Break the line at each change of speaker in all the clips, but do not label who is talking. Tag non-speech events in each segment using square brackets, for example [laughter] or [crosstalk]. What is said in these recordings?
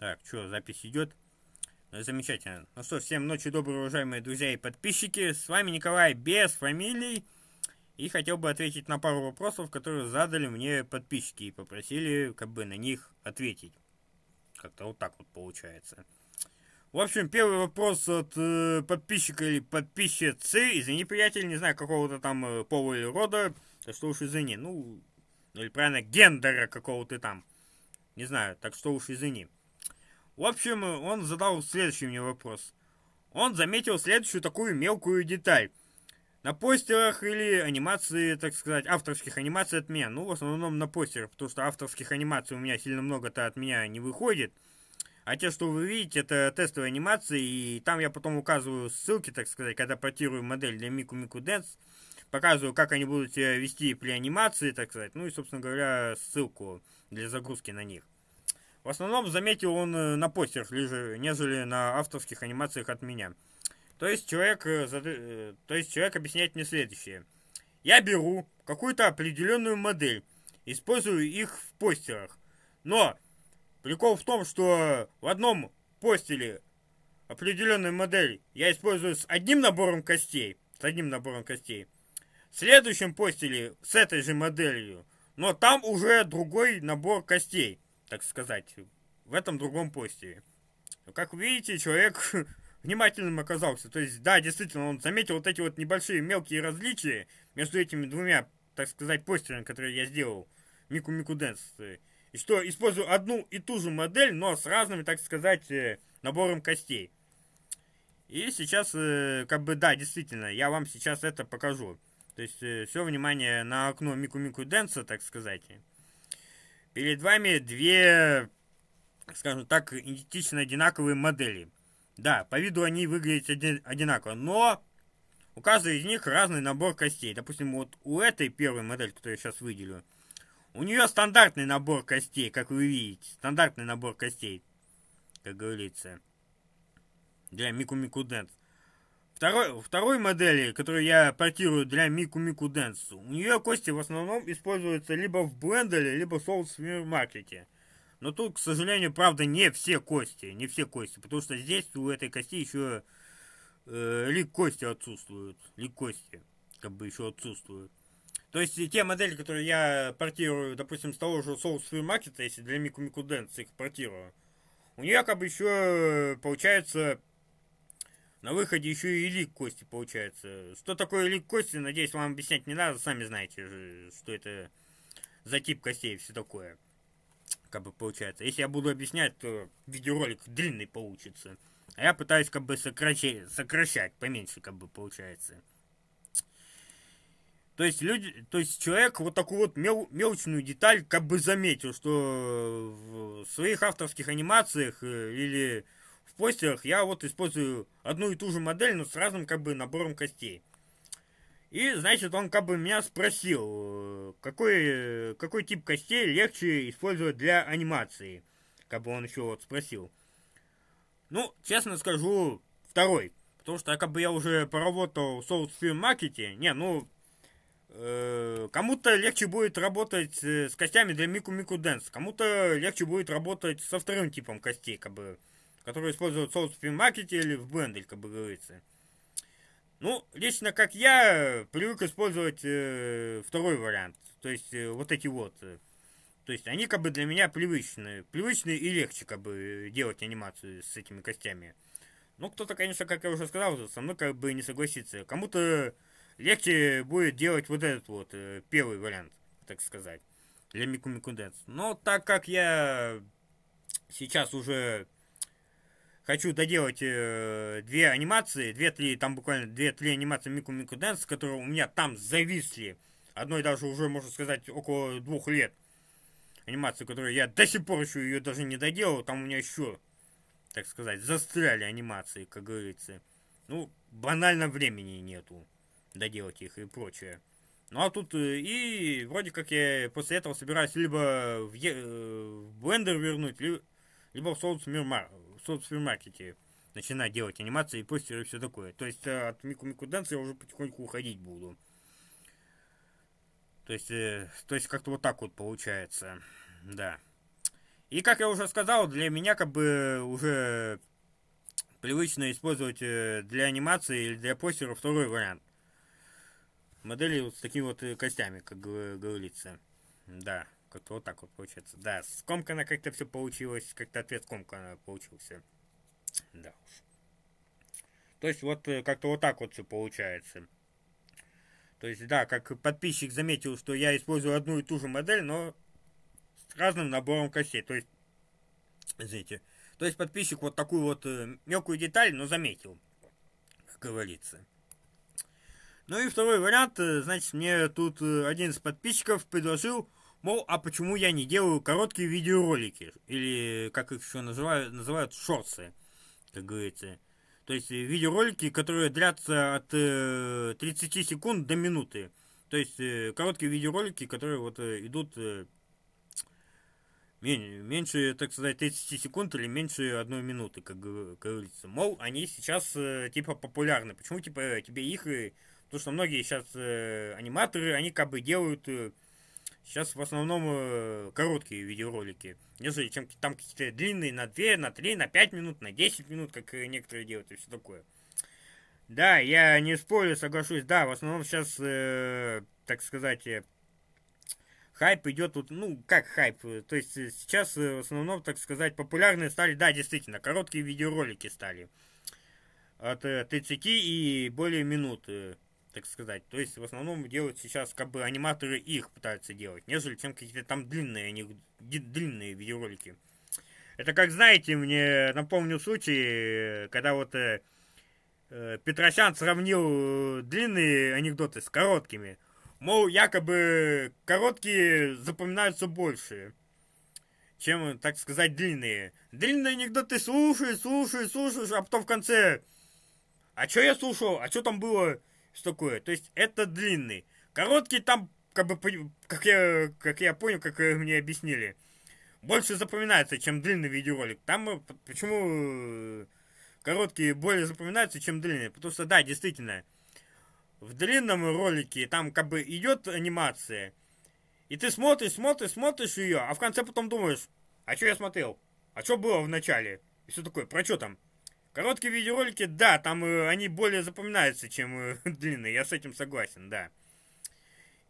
Так, что, запись идет? Ну, замечательно. Ну что, всем ночи доброй, уважаемые друзья и подписчики. С вами Николай без фамилий. И хотел бы ответить на пару вопросов, которые задали мне подписчики и попросили как бы на них ответить. Как-то вот так вот получается. В общем, первый вопрос от э, подписчика или подписчицы. Извини, приятель, не знаю, какого-то там э, пола или рода. Так что уж извини. Ну, ну или правильно, гендера какого-то там. Не знаю, так что уж извини. В общем, он задал следующий мне вопрос. Он заметил следующую такую мелкую деталь. На постерах или анимации, так сказать, авторских анимаций от меня. Ну, в основном на постерах, потому что авторских анимаций у меня сильно много-то от меня не выходит. А те, что вы видите, это тестовые анимации, и там я потом указываю ссылки, так сказать, когда портирую модель для Мику Мику Дэнс. Показываю, как они будут себя вести при анимации, так сказать. Ну и, собственно говоря, ссылку для загрузки на них. В основном, заметил, он э, на постерах лежит, нежели на авторских анимациях от меня. То есть человек, э, э, то есть человек объясняет мне следующее. Я беру какую-то определенную модель, использую их в постерах. Но прикол в том, что в одном постере определенную модель я использую с одним набором костей, с одним набором костей. В следующем постере с этой же моделью, но там уже другой набор костей так сказать, в этом другом посте. Как видите, человек [laughs] внимательным оказался. То есть, да, действительно, он заметил вот эти вот небольшие мелкие различия между этими двумя, так сказать, постерами, которые я сделал. Мику Мику Дэнс. И что, использую одну и ту же модель, но с разными, так сказать, э, набором костей. И сейчас, э, как бы, да, действительно, я вам сейчас это покажу. То есть, э, все внимание на окно Мику Мику Дэнса, так сказать перед вами две, скажем так, идентично одинаковые модели. Да, по виду они выглядят одинаково, но у каждой из них разный набор костей. Допустим, вот у этой первой модели, которую я сейчас выделю, у нее стандартный набор костей, как вы видите. Стандартный набор костей, как говорится, для Мику Мику Дент. Второй, второй модели, которую я портирую для Мику Мику Дэнс, у нее кости в основном используются либо в блендере, либо в соус маркете. Но тут, к сожалению, правда, не все кости, не все кости, потому что здесь у этой кости еще э, лик кости отсутствуют, лик кости как бы еще отсутствуют. То есть те модели, которые я портирую, допустим, с того же соус маркета, если для Мику Мику Дэнс их портирую, у нее как бы еще э, получается на выходе еще и лик кости получается. Что такое лик кости, надеюсь, вам объяснять не надо. Сами знаете, что это за тип костей и все такое. Как бы получается. Если я буду объяснять, то видеоролик длинный получится. А я пытаюсь как бы сокращать, сокращать поменьше как бы получается. То есть, люди, то есть человек вот такую вот мел, мелочную деталь как бы заметил, что в своих авторских анимациях э, или постерах я вот использую одну и ту же модель, но с разным как бы набором костей. И, значит, он как бы меня спросил, э, какой, э, какой тип костей легче использовать для анимации. Как бы он еще вот спросил. Ну, честно скажу, второй. Потому что как бы я уже поработал в соусфильм маркете. Не, ну, э, кому-то легче будет работать э, с костями для Мику Мику Дэнс. Кому-то легче будет работать со вторым типом костей, как бы которые используют соус в пин-маркете или в бендель, как бы говорится. Ну, лично как я э, привык использовать э, второй вариант. То есть э, вот эти вот. Э, то есть они как бы для меня привычные. Привычные и легче как бы э, делать анимацию с этими костями. Ну, кто-то, конечно, как я уже сказал, со мной как бы не согласится. Кому-то легче будет делать вот этот вот э, первый вариант, так сказать, для Микумикуденс. Но так как я сейчас уже хочу доделать э, две анимации, две-три, там буквально две-три анимации Мику Мику Дэнс, которые у меня там зависли. Одной даже уже, можно сказать, около двух лет. анимации, которую я до сих пор еще ее даже не доделал, там у меня еще, так сказать, застряли анимации, как говорится. Ну, банально времени нету доделать их и прочее. Ну а тут э, и вроде как я после этого собираюсь либо в, е- э, в Blender вернуть, либо, в Souls Мир Marvel соцфильмаркете начинать делать анимации, постеры и все такое. То есть э, от Мику Мику Данса я уже потихоньку уходить буду. То есть, э, то есть как-то вот так вот получается. Да. И как я уже сказал, для меня как бы уже привычно использовать э, для анимации или для постера второй вариант. Модели вот с такими вот костями, как говорится. Да как вот так вот получается. Да, скомкано как-то все получилось, как-то ответ скомканно получился. Да уж. То есть вот э, как-то вот так вот все получается. То есть, да, как подписчик заметил, что я использую одну и ту же модель, но с разным набором костей. То есть, извините, то есть подписчик вот такую вот э, мелкую деталь, но заметил, как говорится. Ну и второй вариант, э, значит, мне тут один из подписчиков предложил Мол, а почему я не делаю короткие видеоролики? Или, как их еще называют, называют шорсы, как говорится. То есть э, видеоролики, которые длятся от э, 30 секунд до минуты. То есть э, короткие видеоролики, которые вот э, идут э, меньше, так сказать, 30 секунд или меньше одной минуты, как, как говорится. Мол, они сейчас э, типа популярны. Почему типа э, тебе их... Э, потому что многие сейчас э, аниматоры, они как бы делают... Э, Сейчас в основном э, короткие видеоролики, нежели чем там какие-то длинные на 2, на 3, на 5 минут, на 10 минут, как э, некоторые делают и все такое. Да, я не спорю, соглашусь, да, в основном сейчас, э, так сказать, э, хайп идет, вот, ну, как хайп, то есть э, сейчас э, в основном, так сказать, популярные стали, да, действительно, короткие видеоролики стали от э, 30 и более минут. Э, так сказать. То есть в основном делают сейчас как бы аниматоры их пытаются делать, нежели чем какие-то там длинные, они, длинные видеоролики. Это как, знаете, мне напомню случай, когда вот э, э Петросян сравнил э, длинные анекдоты с короткими. Мол, якобы короткие запоминаются больше, чем, так сказать, длинные. Длинные анекдоты слушаешь, слушаешь, слушаешь, а потом в конце... А чё я слушал? А чё там было? что такое. То есть это длинный. Короткий там, как бы, как я, как я понял, как э, мне объяснили, больше запоминается, чем длинный видеоролик. Там э, почему э, короткие более запоминаются, чем длинные? Потому что, да, действительно, в длинном ролике там как бы идет анимация, и ты смотришь, смотришь, смотришь ее, а в конце потом думаешь, а что я смотрел? А что было в начале? И все такое, про что там? Короткие видеоролики, да, там э, они более запоминаются, чем э, [laughs] длинные, я с этим согласен, да.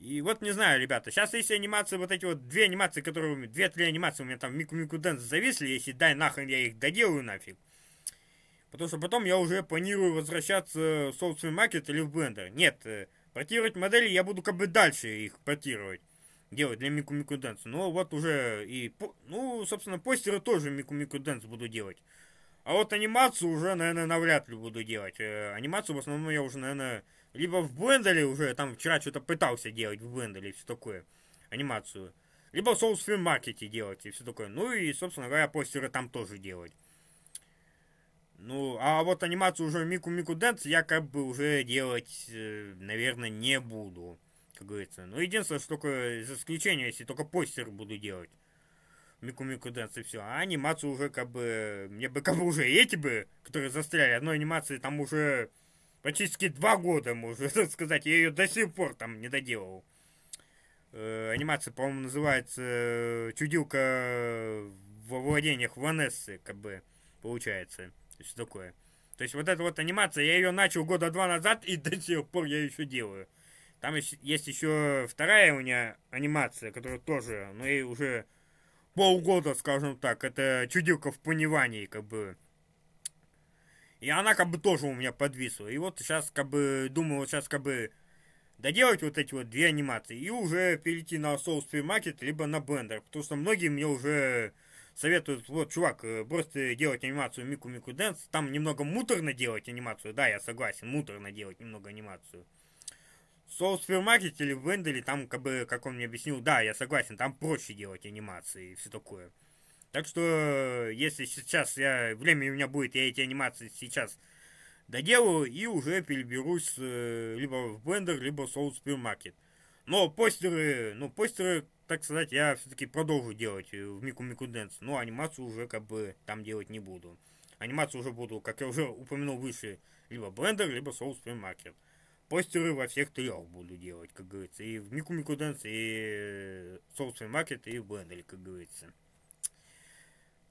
И вот не знаю, ребята, сейчас есть анимации, вот эти вот две анимации, которые, две-три анимации у меня там Мику Мику Дэнс зависли, если дай нахрен я их доделаю нафиг. Потому что потом я уже планирую возвращаться в собственный Market или в Blender. Нет, э, портировать модели я буду как бы дальше их портировать. Делать для Мику Мику Дэнс. Но вот уже и, ну, собственно, постеры тоже Мику Мику Дэнс буду делать. А вот анимацию уже, наверное, навряд ли буду делать. Э, анимацию в основном я уже, наверное, либо в блендере уже, там вчера что-то пытался делать в блендере и все такое, анимацию. Либо в соусфильм маркете делать и все такое. Ну и, собственно говоря, постеры там тоже делать. Ну, а вот анимацию уже Мику Мику Дэнс я как бы уже делать, э, наверное, не буду, как говорится. Ну, единственное, что только, за исключением, если только постер буду делать. Мику-Мику Дэнс и все. А анимацию уже как бы... Мне бы как бы уже эти бы, которые застряли. Одной анимации там уже практически два года, можно так [laughs] сказать. Я ее до сих пор там не доделал. Э, анимация, по-моему, называется э, «Чудилка во владениях Ванессы», как бы, получается. То есть такое. То есть вот эта вот анимация, я ее начал года два назад, и [laughs] до сих пор я еще делаю. Там есть есть еще вторая у меня анимация, которая тоже, но ну, ей уже полгода, скажем так. Это чудилка в понимании, как бы. И она как бы тоже у меня подвисла. И вот сейчас как бы думаю, вот сейчас как бы доделать вот эти вот две анимации и уже перейти на Soul Free Market, либо на Blender. Потому что многие мне уже советуют, вот, чувак, просто э, делать анимацию Мику Мику Дэнс, там немного муторно делать анимацию, да, я согласен, муторно делать немного анимацию. Soul Supermarket или в Вендели, там, как бы, как он мне объяснил, да, я согласен, там проще делать анимации и все такое. Так что, если сейчас я, время у меня будет, я эти анимации сейчас доделаю и уже переберусь э, либо в Blender, либо в Soul Supermarket. Но постеры, ну, постеры, так сказать, я все-таки продолжу делать э, в Мику Мику Дэнс, но анимацию уже как бы там делать не буду. Анимацию уже буду, как я уже упомянул выше, либо Blender, либо Soul Supermarket. Market постеры во всех трех буду делать, как говорится. И в Мику Мику Дэнс, и Soulful Market, и в Бендаль, как говорится.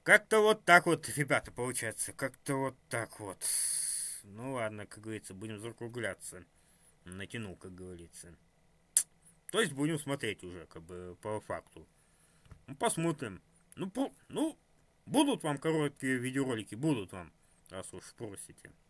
Как-то вот так вот, ребята, получается. Как-то вот так вот. Ну ладно, как говорится, будем закругляться. Натянул, как говорится. То есть будем смотреть уже, как бы, по факту. Ну, посмотрим. Ну, по, ну, будут вам короткие видеоролики, будут вам, раз уж спросите.